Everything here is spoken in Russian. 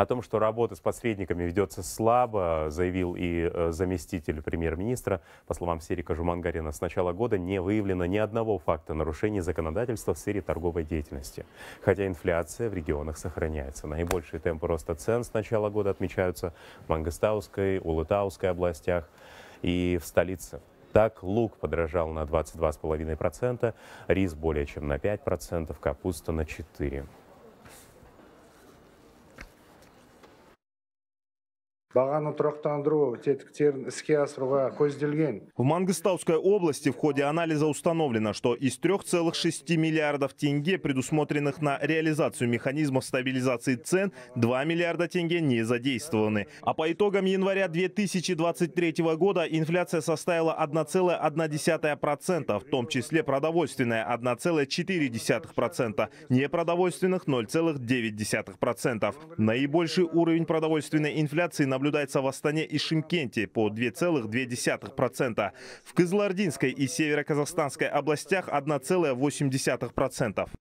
О том, что работа с посредниками ведется слабо, заявил и э, заместитель премьер-министра. По словам Серика Жумангарина, с начала года не выявлено ни одного факта нарушений законодательства в сфере торговой деятельности. Хотя инфляция в регионах сохраняется. Наибольшие темпы роста цен с начала года отмечаются в Мангостауской, Улытауской областях и в столице. Так, лук подорожал на 22,5%, рис более чем на 5%, капуста на 4%. В Мангыстауской области в ходе анализа установлено, что из 3,6 миллиардов тенге, предусмотренных на реализацию механизмов стабилизации цен, 2 миллиарда тенге не задействованы. А по итогам января 2023 года инфляция составила 1,1%, в том числе продовольственная 1,4%, непродовольственных 0,9%. Наибольший уровень продовольственной инфляции на наблюдается в Астане и Шимкенте по 2,2%, в Кызылординской и Североказахстанской областях 1,8%.